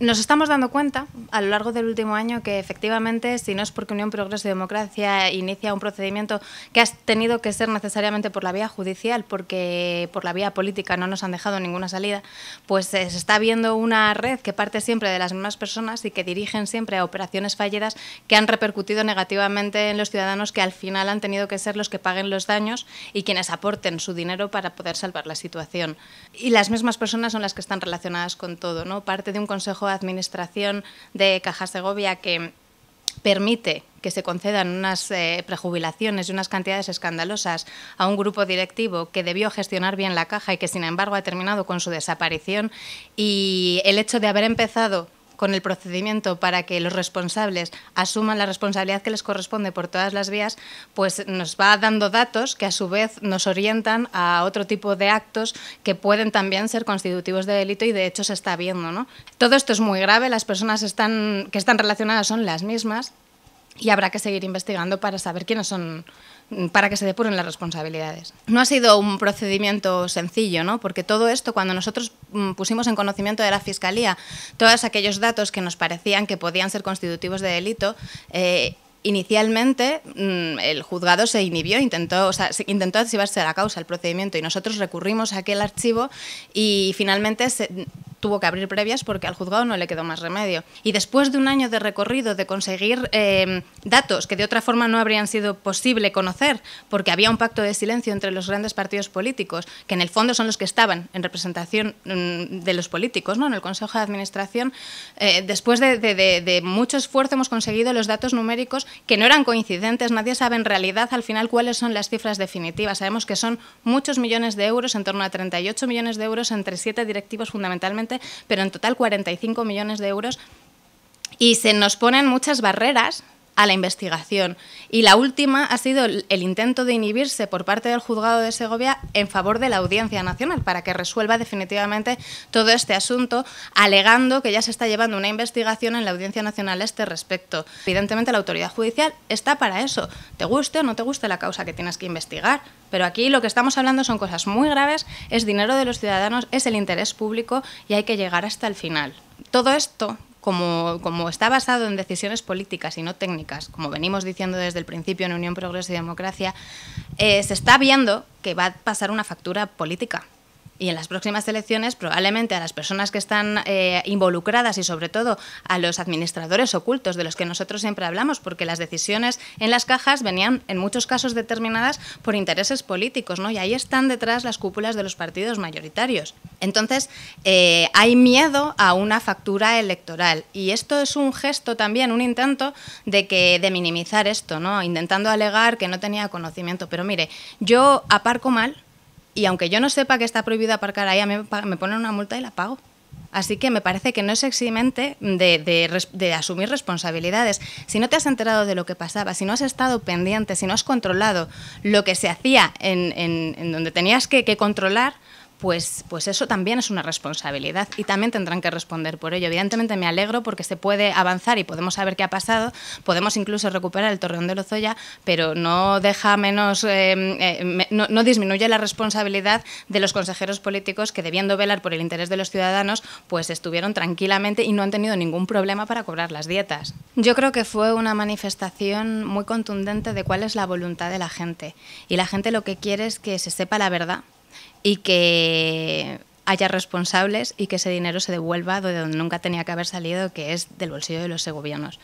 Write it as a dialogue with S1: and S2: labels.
S1: nos estamos dando cuenta a lo largo del último año que efectivamente, si no es porque Unión Progreso y Democracia inicia un procedimiento que ha tenido que ser necesariamente por la vía judicial, porque por la vía política no nos han dejado ninguna salida, pues eh, se está viendo una red que parte siempre de las mismas personas y que dirigen siempre a operaciones fallidas que han repercutido negativamente en los ciudadanos que al final han tenido que ser los que paguen los daños y quienes aporten su dinero para poder salvar la situación. Y las mismas personas son las que están relacionadas con todo, ¿no? Parte de un consejo administración de Caja Segovia que permite que se concedan unas eh, prejubilaciones y unas cantidades escandalosas a un grupo directivo que debió gestionar bien la caja y que sin embargo ha terminado con su desaparición y el hecho de haber empezado con el procedimiento para que los responsables asuman la responsabilidad que les corresponde por todas las vías, pues nos va dando datos que a su vez nos orientan a otro tipo de actos que pueden también ser constitutivos de delito y de hecho se está viendo. Todo esto es muy grave, las personas están, que están relacionadas son las mismas, y habrá que seguir investigando para saber quiénes son para que se depuren las responsabilidades. No ha sido un procedimiento sencillo, ¿no? porque todo esto, cuando nosotros mm, pusimos en conocimiento de la Fiscalía todos aquellos datos que nos parecían que podían ser constitutivos de delito, eh, Inicialmente mm, el juzgado se inhibió, intentó, o sea, intentó a la causa, el procedimiento, y nosotros recurrimos a aquel archivo y finalmente se, tuvo que abrir previas porque al juzgado no le quedó más remedio. Y después de un año de recorrido, de conseguir em, datos que de otra forma no habrían sido posible conocer, porque había un pacto de silencio entre los grandes partidos políticos, que en el fondo son los que estaban en representación mm, de los políticos, ¿no? en el Consejo de Administración, eh, después de, de, mucho esfuerzo hemos conseguido los datos numéricos que no eran coincidentes, nadie sabe en realidad al final cuáles son las cifras definitivas. Sabemos que son muchos millones de euros, en torno a 38 millones de euros entre siete directivos fundamentalmente pero en total 45 millones de euros. Y se nos ponen muchas barreras a la investigación. Y la última ha sido el intento de inhibirse por parte del juzgado de Segovia en favor de la Audiencia Nacional para que resuelva definitivamente todo este asunto, alegando que ya se está llevando una investigación en la Audiencia Nacional este respecto. Evidentemente la autoridad judicial está para eso, te guste o no te guste la causa que tienes que investigar, pero aquí lo que estamos hablando son cosas muy graves, es dinero de los ciudadanos, es el interés público y hay que llegar hasta el final. Todo esto como, como está basado en decisiones políticas y no técnicas, como venimos diciendo desde el principio en Unión Progreso y Democracia, eh, se está viendo que va a pasar una factura política y en las próximas elecciones probablemente a las personas que están eh, involucradas y sobre todo a los administradores ocultos de los que nosotros siempre hablamos, porque las decisiones en las cajas venían en muchos casos determinadas por intereses políticos, ¿no? Y ahí están detrás las cúpulas de los partidos mayoritarios. Entonces, eh, hay miedo a una factura electoral y esto es un gesto también, un intento de, que, de minimizar esto, ¿no? Intentando alegar que no tenía conocimiento. Pero mire, yo aparco mal y aunque yo no sepa que está prohibido aparcar ahí, a mí me ponen una multa y la pago. Así que me parece que no es eximente de, de, asumir responsabilidades. Si no te has enterado de lo que pasaba, si no has estado pendiente, si no has controlado lo que se hacía en, donde tenías que controlar, pues, pues, eso también es una responsabilidad y también tendrán que responder por ello. Evidentemente me alegro porque se puede avanzar y podemos saber qué ha pasado, podemos incluso recuperar el torreón de Lozoya, pero no deja menos, eh, eh, no, disminuye la responsabilidad de los consejeros políticos que debiendo velar por el interés de los ciudadanos, pues estuvieron tranquilamente y no han tenido ningún problema para cobrar las dietas. Yo creo que fue una manifestación muy contundente de cuál es la voluntad de la gente y la gente lo que quiere es que se sepa la verdad y que haya responsables y que ese dinero se devuelva de donde nunca tenía que haber salido, que es del bolsillo de los segovianos.